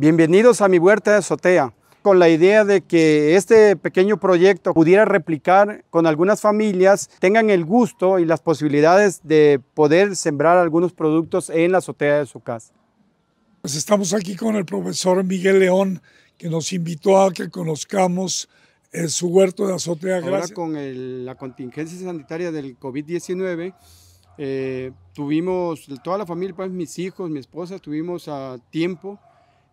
Bienvenidos a mi huerta de azotea, con la idea de que este pequeño proyecto pudiera replicar con algunas familias, tengan el gusto y las posibilidades de poder sembrar algunos productos en la azotea de su casa. Pues estamos aquí con el profesor Miguel León, que nos invitó a que conozcamos eh, su huerto de azotea. Ahora con la contingencia sanitaria del COVID-19, eh, tuvimos, toda la familia, pues mis hijos, mi esposa, tuvimos a tiempo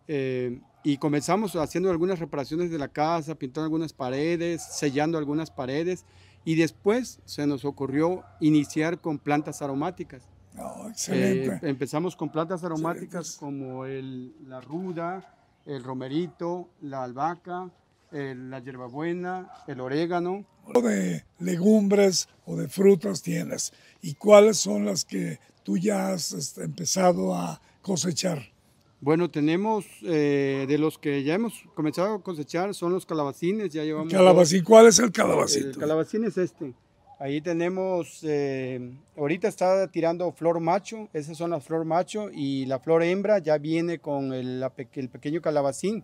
eh, y comenzamos haciendo algunas reparaciones de la casa, pintando algunas paredes, sellando algunas paredes. Y después se nos ocurrió iniciar con plantas aromáticas. Oh, eh, excelente. empezamos con plantas aromáticas pues. como la ruda, el romerito, la albahaca, la hierbabuena, el orégano. ¿De legumbres o de frutas tienes? ¿Y cuáles son las que tú ya has este, empezado a cosechar? Bueno, tenemos eh, de los que ya hemos comenzado a cosechar son los calabacines, ya llevamos... ¿Calabacín? ¿Cuál es el calabacín? El calabacín es este. Ahí tenemos, eh, ahorita está tirando flor macho, esas son las flor macho y la flor hembra ya viene con el, pequeño calabacín.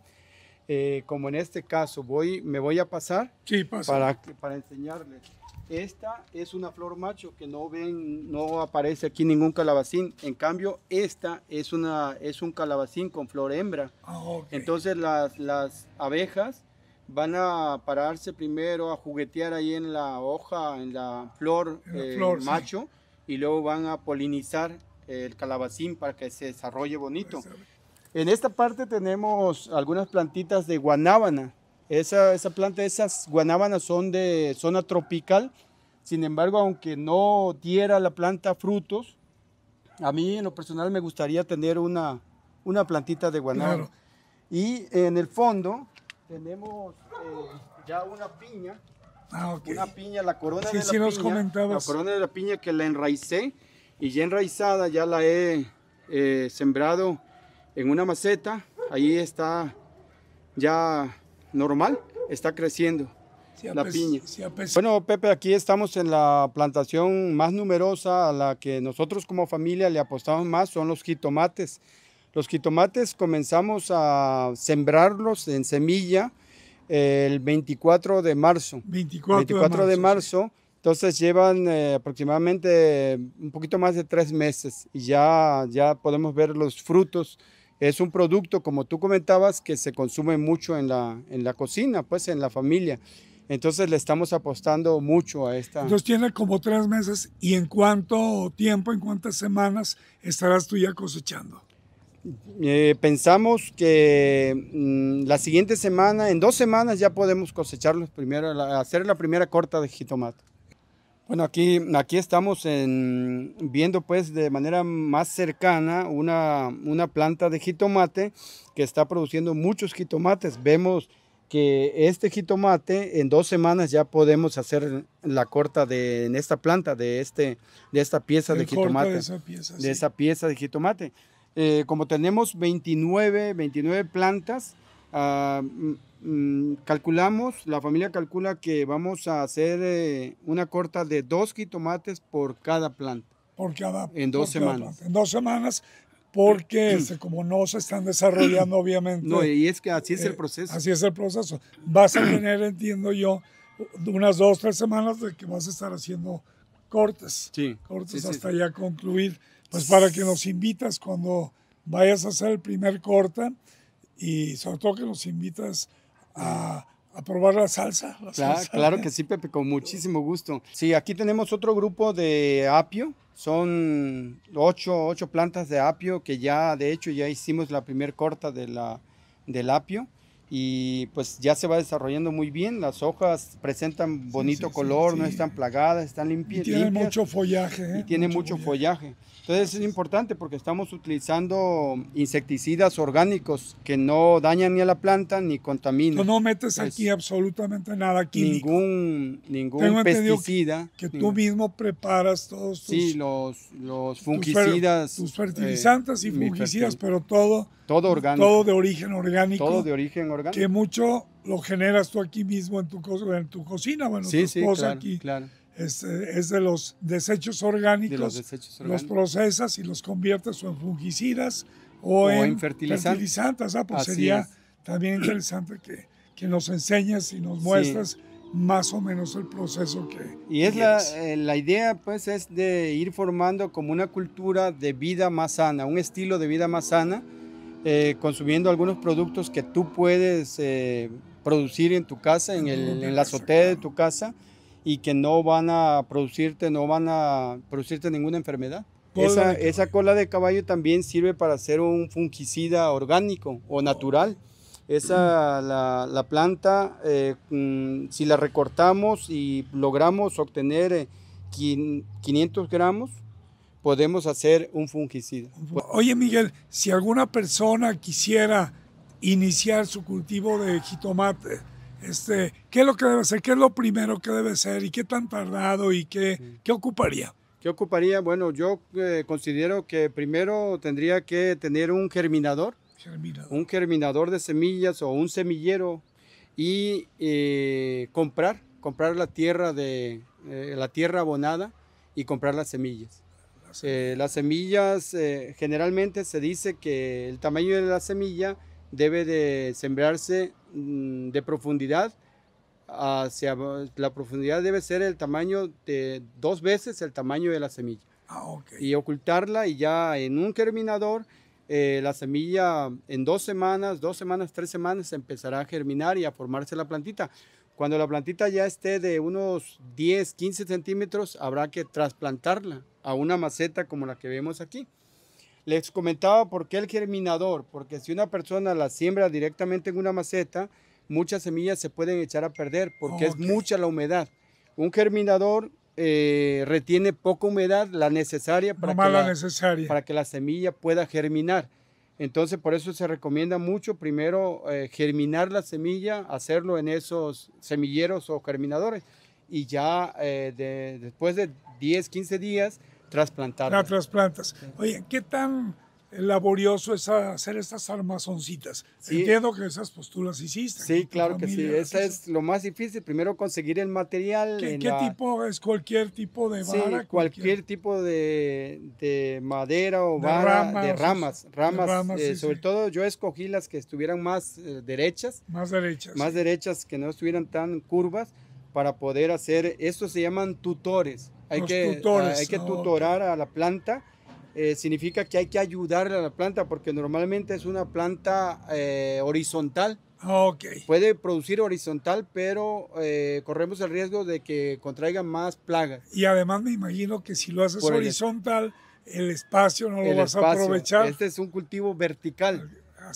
Eh, como en este caso, voy, me voy a pasar para, para enseñarles. Esta es una flor macho que no ven, no aparece aquí ningún calabacín. En cambio, esta es, una, es un calabacín con flor hembra. Ah, Entonces las, abejas van a pararse primero a juguetear ahí en la hoja, en la flor, eh, macho, y luego van a polinizar el calabacín para que se desarrolle bonito. En esta parte tenemos algunas plantitas de guanábana. Esa, esa planta, esas guanábanas son de zona tropical, sin embargo, aunque no diera la planta frutos, a mí en lo personal me gustaría tener una, una plantita de guanábana. Y en el fondo tenemos eh, ya una piña, ah, una piña, la corona de la piña, la corona de la piña que la enraicé y ya enraizada ya la he eh, sembrado en una maceta, ahí está ya normal, está creciendo la piña. Bueno, Pepe, aquí estamos en la plantación más numerosa a la que nosotros como familia le apostamos más, son los jitomates. Los jitomates comenzamos a sembrarlos en semilla eh, el 24 de marzo. 24, de, marzo, Entonces llevan eh, aproximadamente un poquito más de tres meses y ya, ya podemos ver los frutos es un producto, como tú comentabas, que se consume mucho en la, en la cocina, pues en la familia. Entonces le estamos apostando mucho a esta. Entonces tiene como tres meses y en cuánto tiempo, en cuántas semanas estarás tú ya cosechando. Eh, pensamos que mm, la siguiente semana, en dos semanas ya podemos cosechar los hacer la primera corta de jitomate. Bueno, aquí, aquí estamos viendo pues de manera más cercana una, una planta de jitomate que está produciendo muchos jitomates. Vemos que este jitomate en dos semanas ya podemos hacer la corta de en esta planta, de, este, de esta pieza de jitomate. De esa pieza, de jitomate. Eh, como tenemos 29, 29 plantas, ah, Mm, calculamos, la familia calcula que vamos a hacer eh, una corta de dos jitomates por cada planta. Por cada. En dos semanas. En dos semanas, porque este, como no se están desarrollando, obviamente. No, y es que así es el eh, proceso. así es el proceso. Vas a tener, entiendo yo, unas dos, tres semanas de que vas a estar haciendo cortes. Sí. Cortes hasta ya concluir. Pues para que nos invitas cuando vayas a hacer el primer corta, y sobre todo que nos invitas a, probar la salsa, claro, que sí, Pepe, con muchísimo gusto. Sí, aquí tenemos otro grupo de apio. Son ocho, ocho plantas de apio que ya, de hecho, ya hicimos la primer corta de la, del apio y pues ya se va desarrollando muy bien, las hojas presentan bonito color, no están plagadas, están limpias ¿eh? y tiene mucho follaje. Y tiene mucho, follaje. Entonces es importante porque estamos utilizando insecticidas orgánicos que no dañan ni a la planta ni contaminan. no metes pues, aquí absolutamente nada químico. Ningún, ningún Tengo pesticida. Que, tú mismo preparas todos tus... Sí, los, los fungicidas. Tus, eh, fertilizantes y fungicidas, pero todo... Todo orgánico. Todo de origen orgánico. Todo de origen orgánico que mucho lo generas tú aquí mismo en tu, en tu cocina, bueno, tu sí, aquí. Claro. Es, de los desechos orgánicos, los, procesas y los conviertes en fungicidas o, en, fertilizantes. Ah, pues sería también interesante que, que, nos enseñes y nos muestras más o menos el proceso que... Y es la, eh, la, idea, pues, es de ir formando como una cultura de vida más sana, un estilo de vida más sana eh, consumiendo algunos productos que tú puedes eh, producir en tu casa, en, el, en la azotea de tu casa, y que no van a producirte, no van a producirte ninguna enfermedad. Esa, esa, cola de caballo también sirve para hacer un fungicida orgánico o natural. Esa, la, la planta, eh, mm, si la recortamos y logramos obtener 500 gramos, podemos hacer un fungicida. Oye Miguel, si alguna persona quisiera iniciar su cultivo de jitomate, este, ¿qué es lo que debe hacer? ¿Qué es lo primero que debe ser? ¿Y qué tan tardado? ¿Y qué, ocuparía? ¿Qué ocuparía? Bueno, yo eh, considero que primero tendría que tener un germinador, un germinador de semillas o un semillero y eh, comprar, comprar la tierra de eh, la tierra abonada y comprar las semillas. Eh, las semillas, eh, generalmente se dice que el tamaño de la semilla debe de sembrarse mm, de profundidad hacia la profundidad debe ser el tamaño de dos veces el tamaño de la semilla. Ah, y ocultarla y ya en un germinador eh, la semilla en dos semanas, dos semanas, tres semanas empezará a germinar y a formarse la plantita. Cuando la plantita ya esté de unos 10, 15 centímetros, habrá que trasplantarla a una maceta como la que vemos aquí. Les comentaba por qué el germinador, porque si una persona la siembra directamente en una maceta, muchas semillas se pueden echar a perder porque es mucha la humedad. Un germinador eh, retiene poca humedad, la necesaria para, que la, para que la semilla pueda germinar. Entonces, por eso se recomienda mucho primero eh, germinar la semilla, hacerlo en esos semilleros o germinadores y ya eh, después de 10, 15 días, trasplantar. La trasplantas. Oye, ¿qué tan laborioso es hacer estas armazoncitas? Entiendo que esas posturas pues, hiciste. Sí, claro que sí. Esa es lo más difícil. Primero conseguir el material. ¿Qué, tipo es? ¿Cualquier tipo de vara? cualquier, tipo de, madera o vara, de ramas. Ramas, eh, sobre todo yo escogí las que estuvieran más eh, derechas. Más derechas. Más derechas, que no estuvieran tan curvas para poder hacer, esto se llaman tutores. Hay, que, ah, hay que ah, tutorar a la planta. Eh, significa que hay que ayudarle a la planta porque normalmente es una planta eh, horizontal. Ah, okay. Puede producir horizontal, pero eh, corremos el riesgo de que contraiga más plagas. Y además me imagino que si lo haces horizontal, el, espacio no lo vas a aprovechar. Este es un cultivo vertical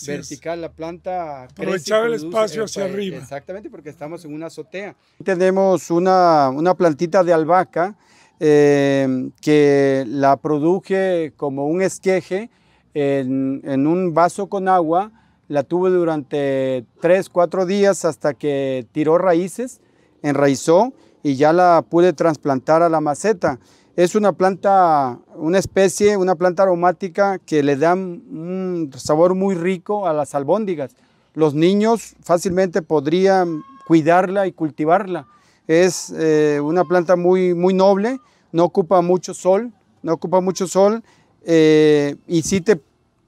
vertical, la planta. Aprovechar el espacio hacia arriba. Exactamente, porque estamos en una azotea. Tenemos una, plantita de albahaca eh, que la produje como un esqueje en, un vaso con agua. La tuve durante 3, 4 días hasta que tiró raíces, enraizó y ya la pude trasplantar a la maceta. Es una planta, una especie, una planta aromática que le da un sabor muy rico a las albóndigas. Los niños fácilmente podrían cuidarla y cultivarla. Es eh, una planta muy, muy noble, no ocupa mucho sol, no ocupa mucho sol eh, y sí te,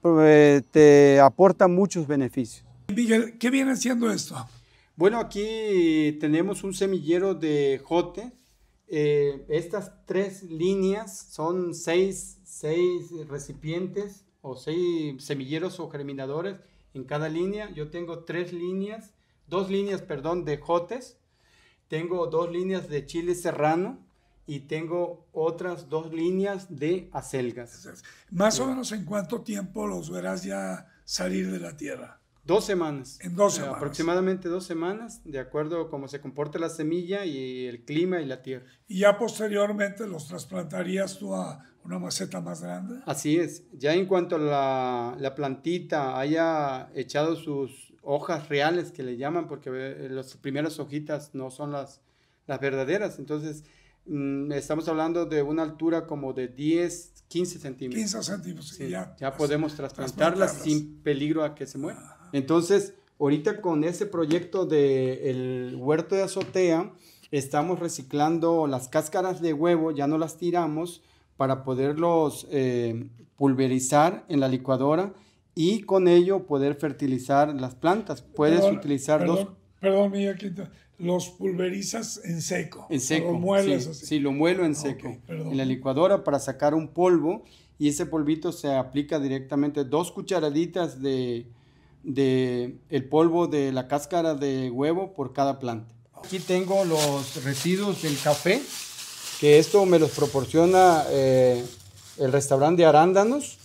eh, te aporta muchos beneficios. Miguel, ¿qué viene haciendo esto? Bueno, aquí tenemos un semillero de jote. Eh, estas tres líneas son seis, seis recipientes o seis semilleros o germinadores en cada línea. Yo tengo tres líneas, dos líneas, perdón, de jotes, tengo dos líneas de chile serrano y tengo otras dos líneas de acelgas. Más o menos en cuánto tiempo los verás ya salir de la tierra. Dos semanas. En dos eh, semanas. Aproximadamente dos semanas, de acuerdo a cómo se comporta la semilla y el clima y la tierra. Y ya posteriormente los trasplantarías tú a una maceta más grande. Así es. Ya en cuanto la, la plantita haya echado sus hojas reales, que le llaman, porque eh, las primeras hojitas no son las, las verdaderas. Entonces, mm, estamos hablando de una altura como de 10, 15 centímetros. 15 centímetros, sí, ya. Ya podemos trasplantarlas, sin peligro a que se muera. Ah. Entonces, ahorita con ese proyecto del de huerto de azotea, estamos reciclando las cáscaras de huevo, ya no las tiramos para poderlos eh, pulverizar en la licuadora y con ello poder fertilizar las plantas. Puedes perdón, utilizar perdón, dos... Perdón, los pulverizas en seco. En seco. Lo así. sí, lo muelo en seco. en la licuadora para sacar un polvo y ese polvito se aplica directamente dos cucharaditas de de el polvo de la cáscara de huevo por cada planta. Aquí tengo los residuos del café, que esto me los proporciona eh, el restaurante de arándanos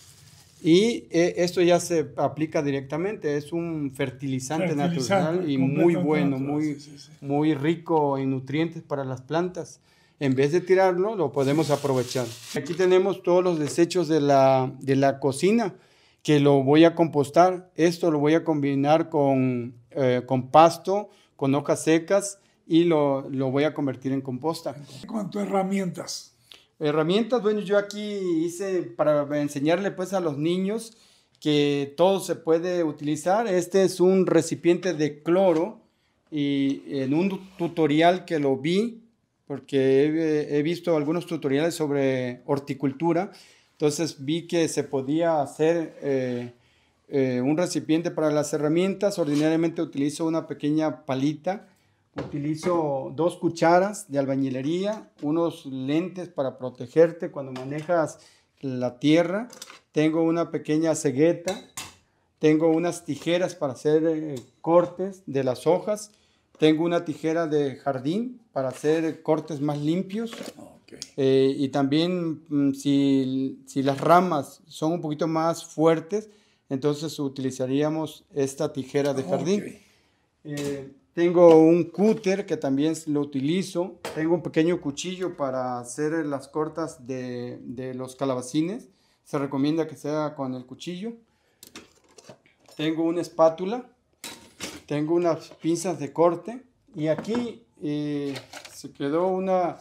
y eh, esto ya se aplica directamente, es un fertilizante, natural y muy bueno, muy, muy rico en nutrientes para las plantas. En vez de tirarlo, lo podemos aprovechar. Aquí tenemos todos los desechos de la, de la cocina que lo voy a compostar. Esto lo voy a combinar con, eh, con pasto, con hojas secas y lo, voy a convertir en composta. ¿Cuánto herramientas? Herramientas, bueno, yo aquí hice para enseñarle pues a los niños que todo se puede utilizar. Este es un recipiente de cloro y en un tutorial que lo vi, porque he visto algunos tutoriales sobre horticultura, entonces vi que se podía hacer eh, eh, un recipiente para las herramientas. Ordinariamente utilizo una pequeña palita, utilizo dos cucharas de albañilería, unos lentes para protegerte cuando manejas la tierra. Tengo una pequeña cegueta, tengo unas tijeras para hacer eh, cortes de las hojas. Tengo una tijera de jardín para hacer cortes más limpios. Eh, y también mm, si, las ramas son un poquito más fuertes, entonces utilizaríamos esta tijera de jardín. Eh, tengo un cúter que también lo utilizo. Tengo un pequeño cuchillo para hacer las cortas de, los calabacines. Se recomienda que sea con el cuchillo. Tengo una espátula. Tengo unas pinzas de corte. Y aquí eh, se quedó una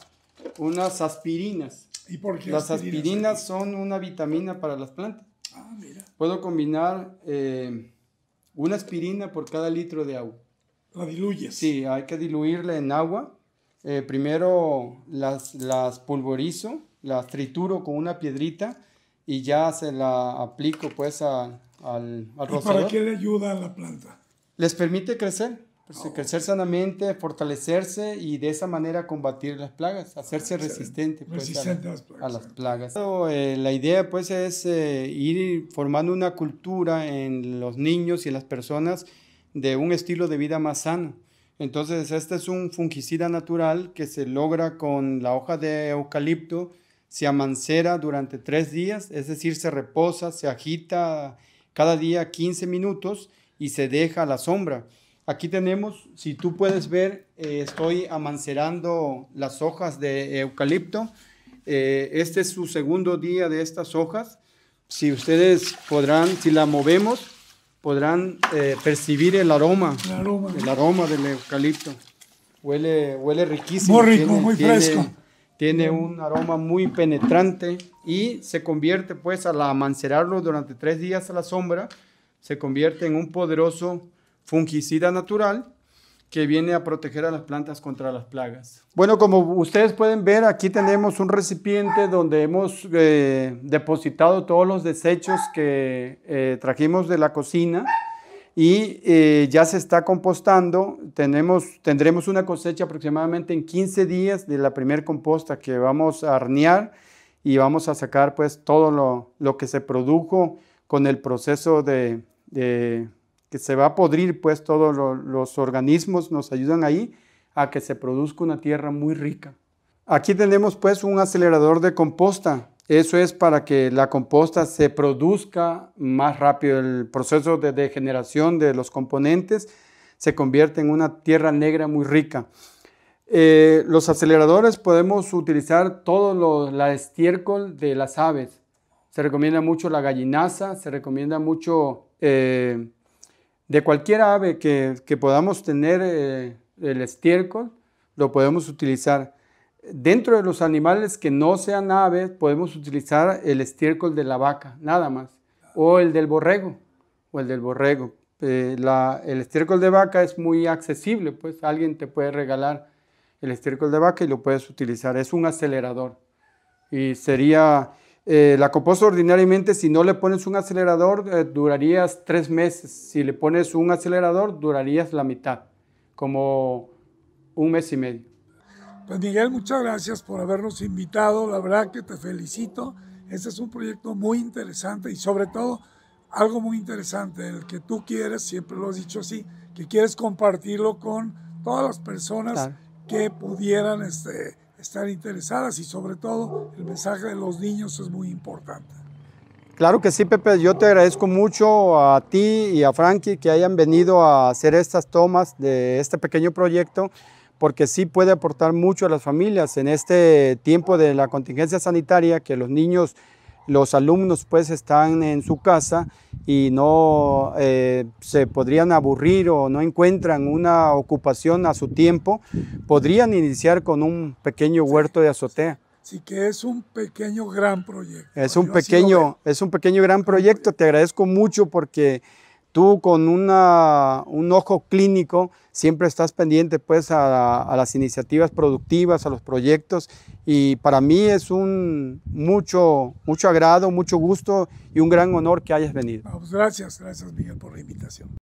unas aspirinas. ¿Y por qué Las aspirinas, son una vitamina para las plantas. Ah, Puedo combinar eh, una aspirina por cada litro de agua. ¿La diluyes? Sí, hay que diluirla en agua. Eh, primero las, las pulverizo, las trituro con una piedrita y ya se la aplico pues al, al ¿Y ¿Para qué le ayuda a la planta? Les permite crecer. Pues ah, crecer sanamente, fortalecerse y de esa manera combatir las plagas, ah, hacerse pues, resistente, a, las plagas. Eh, la idea pues es eh, ir formando una cultura en los niños y en las personas de un estilo de vida más sano. Entonces este es un fungicida natural que se logra con la hoja de eucalipto, se amancera durante tres días, es decir, se reposa, se agita cada día 15 minutos y se deja a la sombra. Aquí tenemos, si tú puedes ver, eh, estoy amancerando las hojas de eucalipto. Eh, este es su segundo día de estas hojas. Si ustedes podrán, si la movemos, podrán eh, percibir el aroma, el aroma, del eucalipto. Huele, huele riquísimo. Muy rico, muy fresco. tiene un aroma muy penetrante y se convierte, pues, al amancerarlo durante tres días a la sombra, se convierte en un poderoso fungicida natural que viene a proteger a las plantas contra las plagas. Bueno, como ustedes pueden ver, aquí tenemos un recipiente donde hemos eh, depositado todos los desechos que eh, trajimos de la cocina y eh, ya se está compostando. Tenemos, tendremos una cosecha aproximadamente en 15 días de la primera composta que vamos a arnear y vamos a sacar pues todo lo, que se produjo con el proceso de se va a podrir pues todos los organismos nos ayudan ahí a que se produzca una tierra muy rica. Aquí tenemos pues un acelerador de composta. Eso es para que la composta se produzca más rápido. El proceso de degeneración de los componentes se convierte en una tierra negra muy rica. Eh, los aceleradores podemos utilizar todo la estiércol de las aves. Se recomienda mucho la gallinaza, se recomienda mucho eh, de cualquier ave que, podamos tener eh, el estiércol, lo podemos utilizar. Dentro de los animales que no sean aves, podemos utilizar el estiércol de la vaca, nada más. O el del borrego, o el del borrego. Eh, el estiércol de vaca es muy accesible, pues alguien te puede regalar el estiércol de vaca y lo puedes utilizar. Es un acelerador. Y sería eh, la composta ordinariamente, si no le pones un acelerador, eh, durarías tres meses. Si le pones un acelerador, durarías la mitad, como un mes y medio. Pues Miguel, muchas gracias por habernos invitado. La verdad que te felicito. Este es un proyecto muy interesante y sobre todo algo muy interesante, el que tú quieres, siempre lo has dicho así, que quieres compartirlo con todas las personas que pudieran este, estar interesadas y sobre todo el mensaje de los niños es muy importante. Claro que sí, Pepe. Yo te agradezco mucho a ti y a Frankie que hayan venido a hacer estas tomas de este pequeño proyecto porque sí puede aportar mucho a las familias en este tiempo de la contingencia sanitaria que los niños los alumnos pues están en su casa y no eh, se podrían aburrir o no encuentran una ocupación a su tiempo, podrían iniciar con un pequeño huerto de azotea. Sí que es un pequeño gran proyecto. Es un pequeño, es un pequeño gran proyecto. Te agradezco mucho porque tú con un ojo clínico siempre estás pendiente pues a, las iniciativas productivas, a los proyectos y para mí es un mucho, mucho agrado, mucho gusto y un gran honor que hayas venido. Pues gracias, gracias Miguel por la invitación.